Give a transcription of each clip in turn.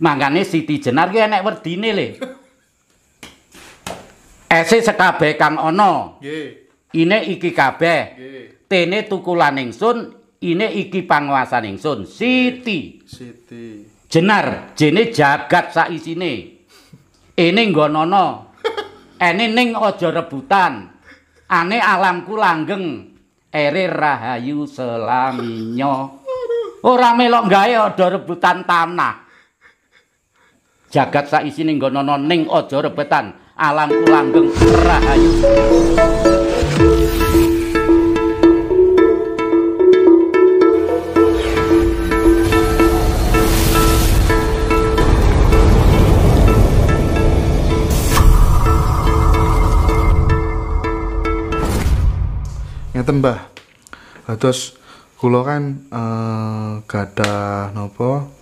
Mangkane Siti Jenar ki enek werdine le. Ese sekabeh kang ana. Nggih. Ine iki kabeh. Nggih. Tene tukulan ingsun, ine iki panguasan ingsun, Siti. Siti. Jenar, jene jagat sak isine. Ene nggonana. Ene ning aja rebutan. Ane alamku langgeng. Ere rahayu selaminya. Ora melok gawe ada rebutan tanah. jagat sak isine nggonono ning aja rebetan alamku langgeng rahayu ngeten Mbah. Terus kula kan uh, gadah nopo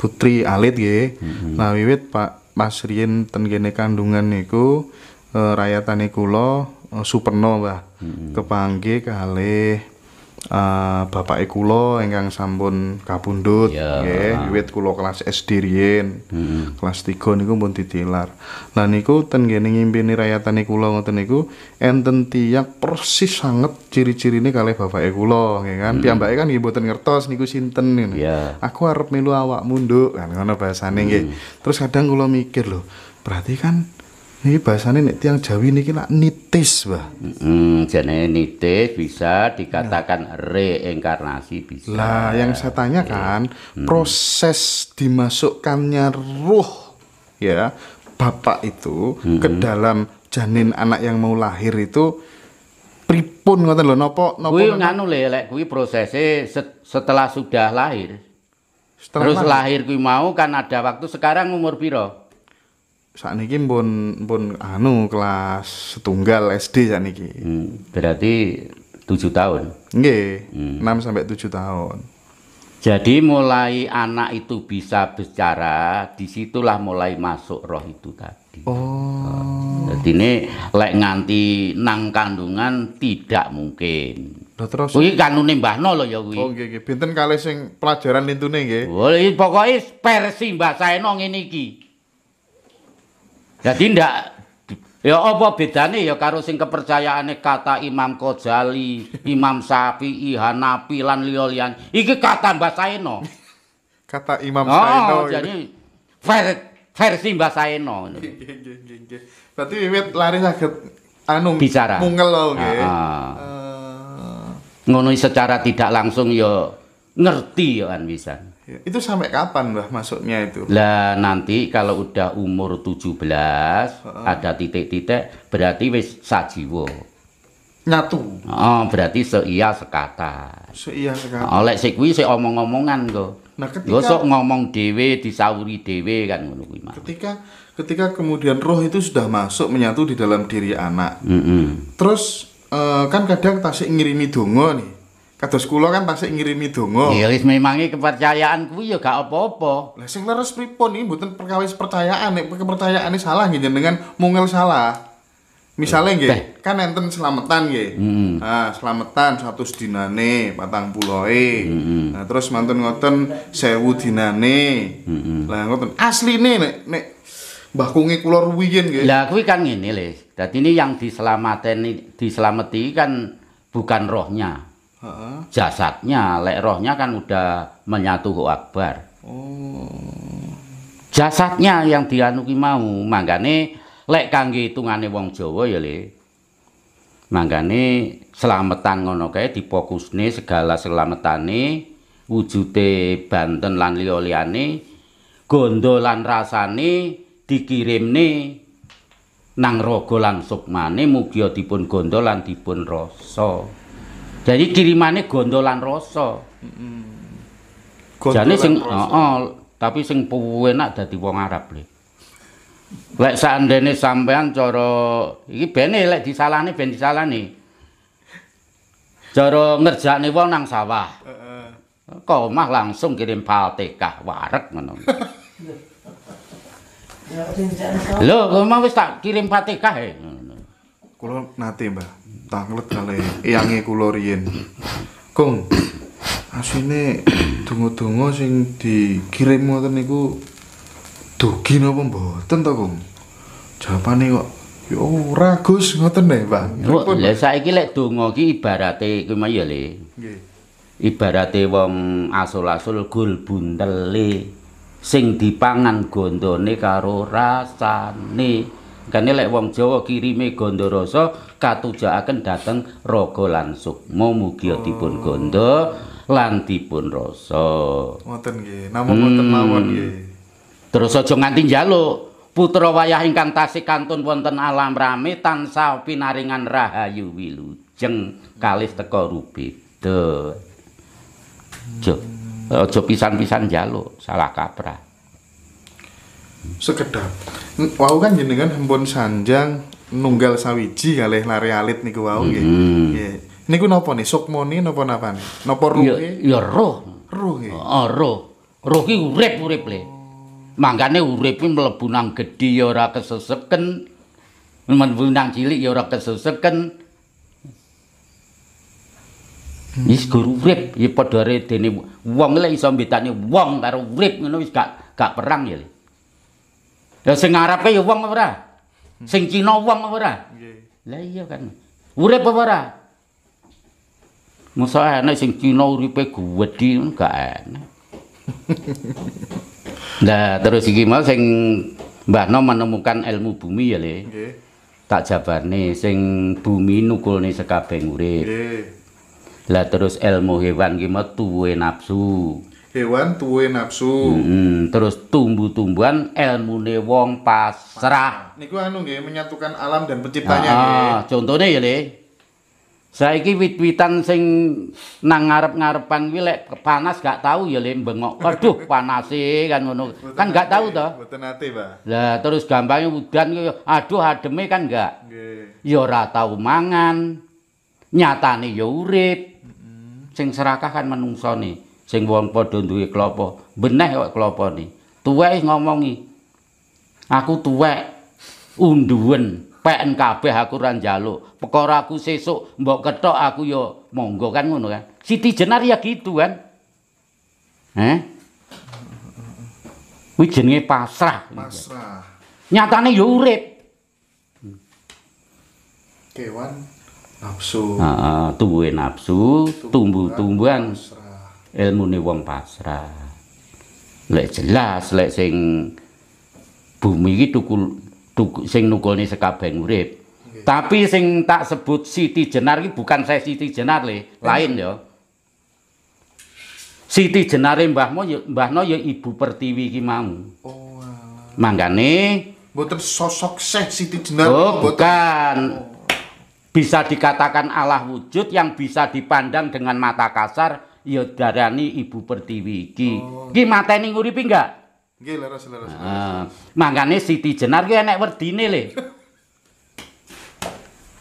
putri alit nggih. Mm-hmm. Nah wiwit Pak Mas Rien tengene kandungan niku e, rayatane Supernova, e, eh, Superno Mbah. Mm-hmm uh, eh, bapak kula ingkang sampun kapundhut iya. nggih wiwit lo kelas SD riyin hmm. kelas 3 niku pun ditilar lah niku ten ngene ngimpini rayatane kula ngoten niku enten tiyak persis sangat ciri-cirine kalih bapak kula nggih kan hmm. piyambake kan nggih mboten ngertos niku sinten niku iya. yeah. aku arep melu awak munduk, kan ngono bahasane nggih hmm. terus kadang lo mikir loh berarti kan ini bahasanya nih tiang Jawi ini kira nitis bah. Hmm, jadi nitis bisa dikatakan nah. reinkarnasi bisa. Lah yang saya tanyakan iya. hmm. proses dimasukkannya ruh ya bapak itu hmm. ke dalam janin anak yang mau lahir itu pripun ngoten lho nopo nopo kuwi nganu le lek kuwi prosese setelah sudah lahir setelah terus lahir kuwi mau kan ada waktu sekarang umur piro saat ini pun pun anu kelas setunggal SD saat ini. Hmm, berarti tujuh tahun. nge hmm. enam hmm. sampai tujuh tahun. Jadi mulai anak itu bisa bicara, disitulah mulai masuk roh itu tadi. Oh. oh. Jadi ini lek nganti nang kandungan tidak mungkin. Loh terus. Kuwi kanune Mbahno lho ya kuwi. Oh nggih nggih, binten kalih sing pelajaran nih nggih. Oh, pokoknya versi Mbah Saeno ini iki. Jadi ya, tidak Ya apa bedanya ya karo sing kepercayaane kata Imam kojali Imam Syafi'i, Hanafi lan liya Iki kata Mbah Saeno. Kata Imam oh, Saeno. Oh, jadi ver, versi Mbah Saeno. Berarti wiwit lari sakit anu bicara. Mungel lho uh. Ah, ah. eh. Ngono secara tidak langsung ya ngerti ya kan bisa. Iya. Itu sampai kapan Mbah masuknya itu? Lah nanti kalau udah umur 17 uh ada titik-titik berarti wis sajiwo. Nyatu. Oh, berarti seia sekata. Seia sekata. Oleh sik kuwi sik omong-omongan kok. Nah, ketika Gosok ngomong dhewe disauri dhewe kan ngono kuwi Ketika ketika kemudian roh itu sudah masuk menyatu di dalam diri anak. Mm -hmm. Terus uh, kan kadang tasik ngirimi dongo nih. Kados kula kan pasti ngirimi donga. Iya wis memangi kepercayaan kuwi ya gak apa-apa. Lah sing leres pripun iki mboten perkawis percayaan nek kepercayaane salah nggih jenengan mungel salah. Misalnya nggih, kan enten selametan nggih. Hmm. Nah, selametan 100 dinane, 40e. Hmm. Nah, terus mantun ngoten 1000 dinane. Heeh. Hmm. Lah ngoten asline nek nek Mbah Kungi kula ruwiyen nggih. Lah kuwi kan ngene, Lis. Dadi ini yang diselamateni diselameti kan bukan rohnya, huh jasadnya lek rohnya kan udah menyatu ke akbar oh. jasadnya yang dianuki mau mangane lek kangge hitungane wong Jawa ya le mangane selametan ngono kae dipokusne segala selametane wujute banten lan liya gondolan gondo lan rasane dikirimne nang rogolan lan sukmane mugi dipun gondolan lan dipun rasa jadi kirimane gondolan rasa. jadi Jane sing heeh, tapi sing penak dadi wong Arab le. Lek sandene sampean cara iki bene lek disalahne ben disalahne. Cara ngerjakne wong nang sawah. Heeh. Kok omah langsung kirim Fatihah warek ngono. Ya, Lho, mau wis tak kirim Fatihah e. Kula nate, Mbah. tanglet kali iyange kulorien Kong. Asine donga-donga sing dikirim ngoten niku dugi napa mboten to, Kong? Jawabane kok ya ora, Gus, ngoten nggih, Bang. Lah saiki lek donga ki ibarate kuwi mah ya le. Nggih. Ibarate wong asol-asol gul buntele sing dipangan gondone karo rasane. Kene lek wong Jawa kirime gondoroso katujaaken dhateng raga lan sukma mugi oh. dipun gondo, lan dipun rasa. Ngoten nggih, namung ngoten hmm. mawon Terus aja nganti njaluk putra wayah ingkang tasih kantun wonten alam rame tansah pinaringan rahayu wilujeng kalih teka rubeda. Aja hmm. aja pisan-pisan njaluk, salah kaprah. Sekedap. Wau kan jenengan hempun sanjang nunggal sawiji kali lari alit niku wau nggih. Hmm. Nggih. Niku napa nih sukmoni napa napane? Napa ruhe? Ya, ya roh. Ruhe. Heeh, oh, ah, roh. Roh ki urip-urip Mangkane urip ki mlebu nang gedhi ya ora kesesekan. Mlebu nang cilik ya ora kesesekan. Hmm. Wis guru urip ya padha dene wong lek iso mbetani wong karo urip ngono wis gak gak perang ya. Ya sing ngarepe ya wong ora. sing Cina wong apa ora? Lah iya kan. Urip apa ora? Musa enak sing Cina uripe gedhi gak enak. Lah terus iki mau sing Mbah No menemukan ilmu bumi ya, Le. Okay. Tak jabarne sing bumi nukulne sekabeh urip. Lah terus ilmu hewan ki mau tuwe nafsu. hewan tuwe nafsu hmm, terus tumbuh-tumbuhan ilmu ilmune wong pasrah niku anu nggih menyatukan alam dan penciptanya ah, nggih contohnya ya Le saiki wit-witan sing nang ngarep-ngarepan kuwi lek panas gak tahu ya Le bengok aduh sih kan ngono kan gak tahu to mboten ate Pak lah terus gampangnya udan aduh ademe kan gak nggih ya ora tau mangan nyatane ya urip sing serakah kan menungso nih sing wong padha duwe klopo benek kok ni. tuwek ngomongi aku tuwek unduwen peken kabeh aku ora njaluk perkara aku sesuk mbok ketok aku ya monggo kan ngono kan siti jenar ya gitu kan He? kuwi jenenge pasrah pasrah nyatane ya urip kewan nafsu heeh nah, nafsu tumbuh-tumbuhan tumbuh tumbuhan ni wong pasrah lek jelas lek sing bumi iki tukul, tukul sing nukulne sekabeh urip okay. tapi sing tak sebut Siti Jenar iki bukan saya Siti Jenar le lain ya Siti Jenare ya, Mbah No ya ibu pertiwi iki mau oh wow. manggane Mboten sosok Syekh Siti Jenar. Oh, bukan. Oh. Bisa dikatakan Allah wujud yang bisa dipandang dengan mata kasar ya darani ibu pertiwi iki. Iki oh. mateni nguripi enggak? Nggih, leres, leres. Heeh. Nah, Siti Jenar ki enek werdine le.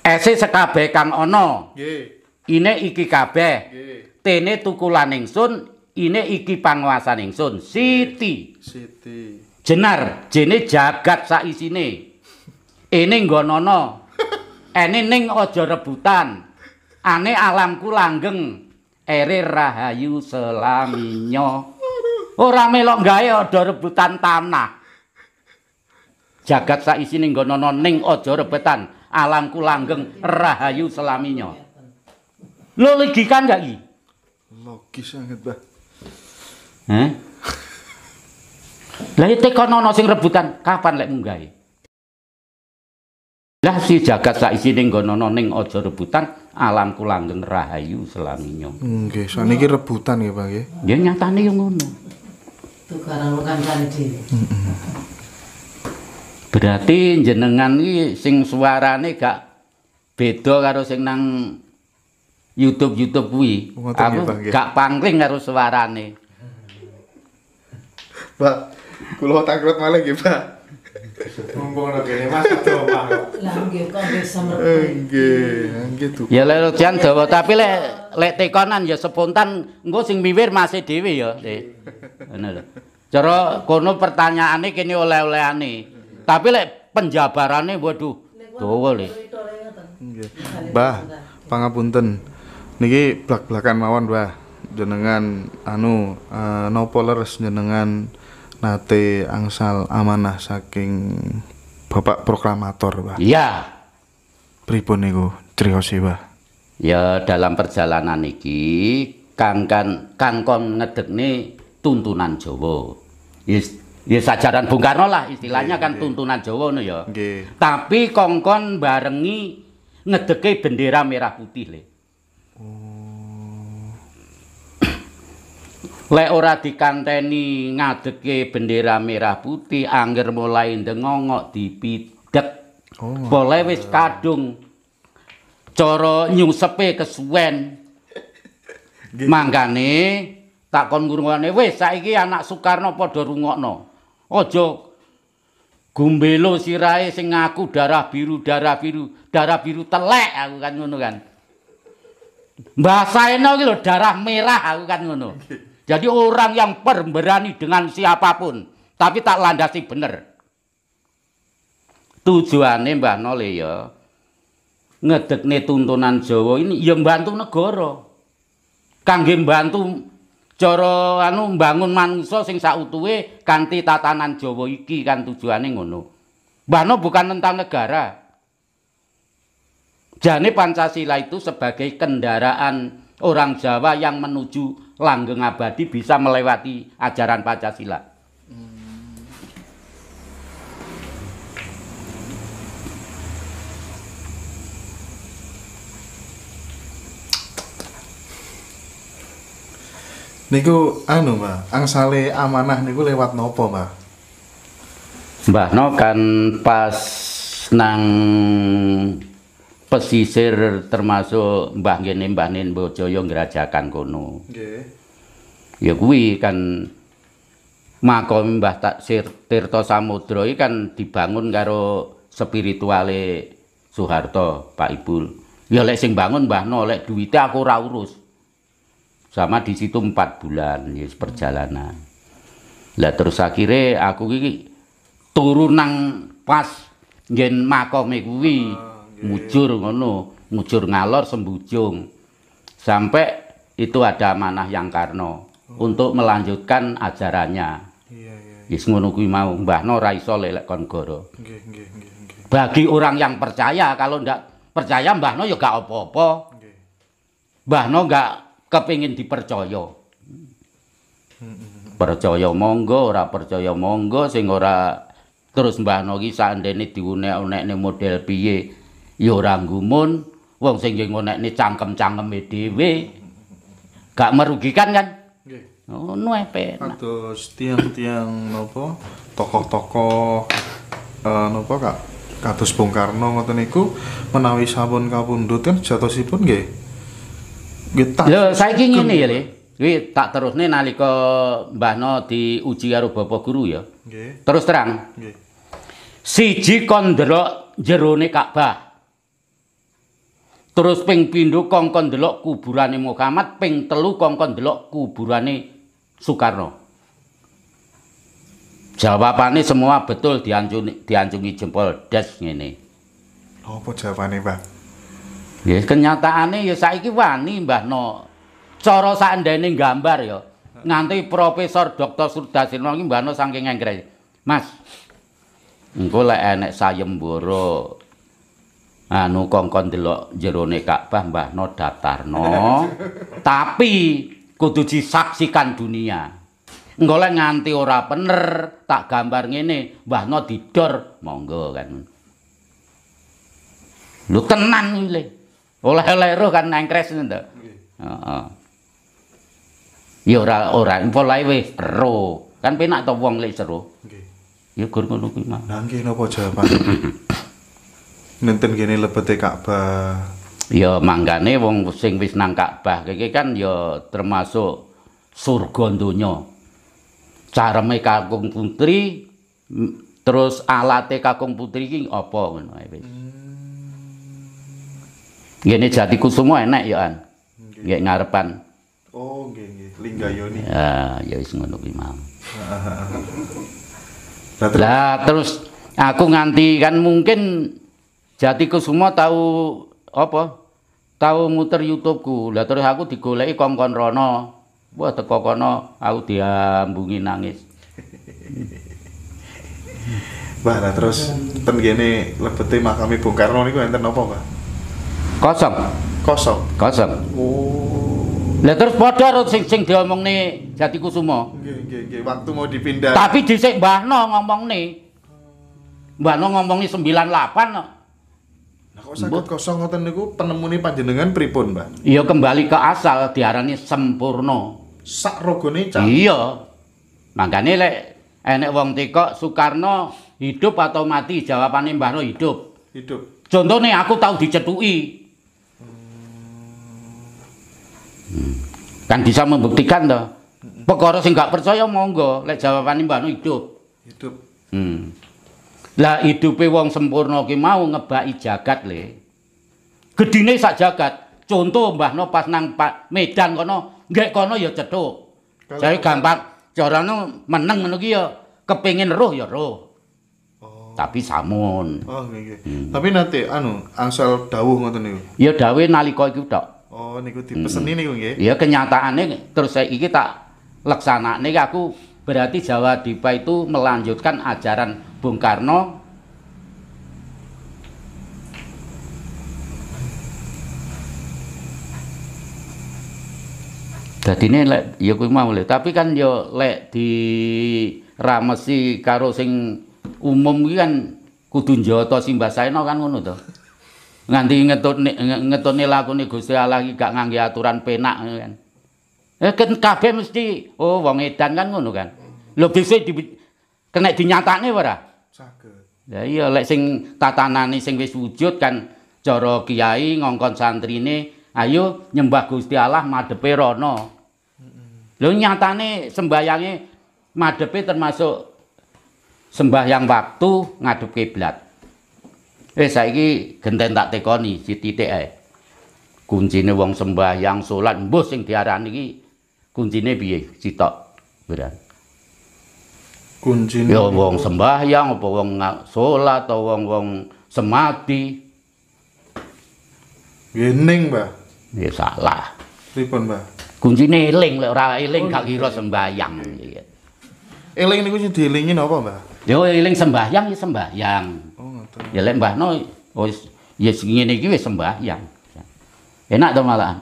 Ese sekabeh kang ana. Nggih. Ine iki kabeh. Nggih. Tene tukulan ingsun, ine iki panguasane ingsun, Siti. Siti. Jenar, jene jagat sak isine. Ini nggonono. Ene ning aja rebutan. Ane alamku langgeng. ere rahayu selaminya orang melok gawe ada rebutan tanah jagat saisi ning gono ning aja rebutan alamku langgeng rahayu selaminya lo logika enggak iki logis banget bah Heh? Lah tekan ana sing rebutan, kapan lek munggahe? Lah si jagat saisi isi ning gono ning aja rebutan, alamku langgeng rahayu selaminyo. soalnya saniki rebutan ya, Pak ya? Ya nyatane yang ngono. kan kancane dhewe. Berarti jenengan ini, sing suarane gak beda karo sing nang YouTube-YouTube kuwi. Aku gak pangling karo suarane. Pak, kula takut malah, nggih, Pak. un buono che ne manca troppo l'anghe con che sono anche ya le lo tianto tapi le le tekonan ya spontan engko sing miwir masih dhewe ya ngono lho cara kono pertanyaane kene oleh-olehane tapi lek penjabarane waduh dawa le nggih mbah pangapunten niki blak-blakan mawon mbah jenengan anu no eh, nopo leres jenengan nate angsal amanah saking Bapak Proklamator, bah. Iya. Pripun niku criyose, Pak? Ya dalam perjalanan iki kangkan kangkon ngedekne tuntunan jowo. Yes, ya yes, ya sajaran Bung Karno lah istilahnya yeah, kan yeah. tuntunan Jawa no ya. Tapi kongkon barengi ngedeke bendera merah putih le. Lek ora dikanteni ngadeke bendera merah putih angger mulai ndengongok dipidek. Oh. Boleh wis kadung cara nyusepe kesuwen. Manggane tak kon ngrungokne wis saiki anak Soekarno padha rungokno. Aja gumbelo sirahe sing aku darah biru darah biru darah biru telek aku kan ngono kan. Mbah Saeno iki lho darah merah aku kan ngono. Jadi orang yang berani dengan siapapun, tapi tak landasi bener. Tujuannya Mbah Nole ya, ngedekne tuntunan Jawa ini yang bantu negara. Kangge bantu cara anu mbangun manungsa sing sautuhe kanthi tatanan Jawa iki kan tujuannya ngono. Mbahno bukan tentang negara. Jane Pancasila itu sebagai kendaraan orang Jawa yang menuju langgeng abadi bisa melewati ajaran Pancasila. Niku anu mbak, angsale amanah niku lewat nopo mbak? Mbak no kan pas nang pesisir termasuk Mbah ngene Mbah Nin Bojoyo kono. Nggih. Ya kuwi kan makom Mbah Taksir Tirta Samudra iki kan dibangun karo spirituale Soeharto, Pak Ibul. Ya lek sing bangun Mbah No lek duwite aku ora urus. Sama di situ 4 bulan ya perjalanan. Lah terus akhirnya aku iki turunang nang pas yen makome kuwi. Uh mujur ngono, mujur ngalor sembujung. Sampai itu ada manah yang Karno oh. untuk melanjutkan ajarannya. Iya, iya. iya. ngono kuwi mau Mbah No ra lelek kon Bagi orang yang percaya kalau ndak percaya Mbah No ya gak apa-apa. Nggih. Mbah No gak kepengin dipercaya. Percaya monggo, ora percaya monggo sing ora terus Mbah No ki ndene diunek-unekne model piye ya ora gumun wong sing nggih ngonekne cangkem-cangkeme dhewe gak merugikan kan nggih oh, ngono ae kados tiang-tiang napa tokoh-tokoh eh, nopo, kak kados Bung Karno ngoten niku menawi sampun kapundhut kan jatosipun nggih nggih ya saiki ngene ya Wih, tak terus nih nalika Mbah No diuji karo Bapak Guru ya. Terus terang. Siji kondro jerone Ka'bah. Terus ping pindho kongkon ndelok kuburane Muhammad, ping telu kongkon ndelok kuburane Soekarno. Jawabane semua betul diancungi jempol des ngene. Lho oh, apa jawabane, Pak? Ya kenyataane ya saiki wani, mbahno, No. Cara sakndene gambar ya. Nganti Profesor Dr. Surdasirno iki mbahno No saking Mas. Engko lek enek sayembara anu kongkon delok jerone Ka'bah Mbah No datarno tapi kudu disaksikan dunia golek nganti ora bener tak gambar ngene Mbah No didor monggo kan lu tenan ile oleh-oleh roh kan nangkres ngono heeh ya ora ora polae wis ro kan penak to wong lek seru nggih ya gur ngono kuwi mah nggih napa jawaban nonton gini lebete Ka'bah. Ya manggane, wong sing wis nang Ka'bah kiki kan ya termasuk surga Cara Careme kakung putri terus alate kakung putri iki apa ngono ae wis. Hmm. Ngene jati kusuma enak ya an. Nggih ngarepan. Oh gini, lingga yoni. Ya ya wis ngono imam. Lah terus aku nganti kan mungkin Jatiku semua tahu apa? Tahu muter YouTube ku Lah terus aku digolei kongkon rono. Wah teko kono aku diambungi nangis. nah terus ten gini makam ibu Bung Karno niku enten apa, Mbak Kosong. Kosong. Kosong. Oh. Lah terus padha karo sing sing diomongne Jati Kusuma. Nggih, nggih, nggih, waktu mau dipindah. Tapi dhisik Mbah No nih. Mbah No ngomongne 98 kok. No. Aku sakit kosong ngoten niku penemune panjenengan pripun, Mbah? Ya, kembali ke asal diarani sempurna. Sak rogone cah. Iya. Makane lek enek wong tekok Soekarno hidup atau mati jawabane Mbah hidup. Hidup. Contohnya aku tahu dicetuki. Hmm. Kan bisa membuktikan toh. Pekara sing gak percaya monggo lek jawabane Mbah hidup. Hidup. Hmm. Lah hidupe wong sempurna ki mau ngebaki jagat le. Gedine sak jagat. Contoh Mbah No pas nang pak Medan kono, nggak kono ya cethuk. Saya gampang carane meneng ngono ki ya kepengin roh ya roh. Oh. Tapi samun. Oh okay. Hmm. Tapi nanti anu angsal dawuh ngoten niku. Ya dawuh nalika iku tok. Oh niku dipeseni hmm. niku nggih. Ya kenyataane terus saya iki tak leksanakne aku berarti Jawa Dipa itu melanjutkan ajaran Bung Karno lek ya kuwi mau lek tapi kan yo lek di ramesi karo sing umum iki kan kudu njoto simbah saeno kan ngono to nganti ngetut ngetone lakune Gusti Allah iki gak ngangge aturan penak kan eh kan kabeh mesti oh wong edan kan ngono kan lho bisa di kena dinyatakne ora Saged. Lah iya lek sing tatanane sing wis wujud kan cara kiai ngongkon santrine, ayo nyembah Gusti Allah madhepe rono. Heeh. Lho nyatane sembayange madhepe termasuk sembahyang waktu ngadep kiblat. Eh saiki genten tak tekoni si titik ae. Kuncine wong sembahyang salat mbuh sing diarani iki kuncine piye? Citok. Kuncine. Ya wong sembahyang apa wong salat atau wong-wong semati. Ngening, ya, Mbah. Ya salah. Pripun, Mbah? Kunci eling lek ora eling oh, gak kira iya. sembahyang. Ya. Eling niku sing dielingi napa, Mbah? Yo, ya, eling sembahyang ya sembahyang. Oh, ngoten. Ya lek Mbah no oh, wis ya ngene iki wis sembahyang. Enak to malah.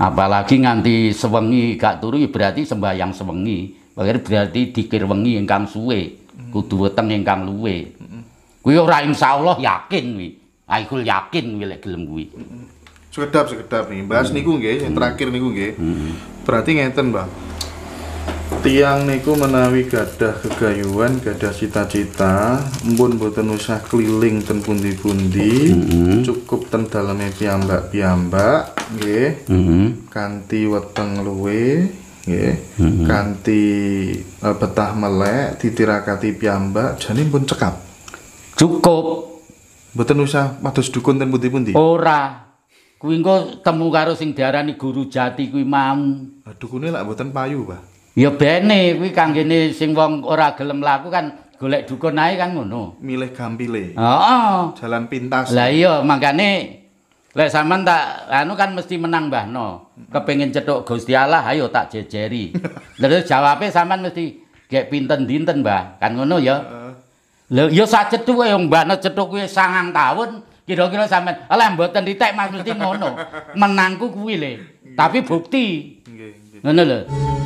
Apalagi nganti sewengi gak turu berarti sembahyang sewengi. Bakir berarti dikir wengi ingkang suwe, hmm. kudu weteng ingkang luwe. Hmm. Kuwi ora insyaallah yakin kuwi. Aikul yakin kuwi lek gelem kuwi. Hmm. Sekedap sekedap nih, bahas niku nggih, yang terakhir niku nggih. Berarti ngeten, bang Tiang niku menawi gadah kegayuan, gadah cita-cita, embun boten usah keliling ten pundi-pundi, -hmm. cukup ten daleme piyambak-piyambak, nggih. Mm -hmm. weteng luwe, nggih kanthi eh, betah melek ditirakati piyambak jane pun cekap cukup mboten usah padus dukun ten pundi-pundi ora kuwi engko temu karo sing diarani guru jati kuwi mam dukune lak mboten payu Pak? ya bene kuwi kanggene sing wong ora gelem laku kan golek dukun ae kan ngono milih gampile heeh oh, oh. jalan pintas lah iya mangkane Lek sampean tak anu kan mesti menang Mbah No. Kepengin cetuk Gusti Allah ayo tak jejeri. Terus jawabnya sampean mesti gek pinten dinten Mbah. Kan ngono ya. Lho ya sak cetuke eh, wong Mbah No cetuk kuwi sangang tahun kira-kira sampean alah mboten ditek Mas mesti ngono. Menangku kuwi le. Tapi bukti. Nggih, nggih. Ngono lho.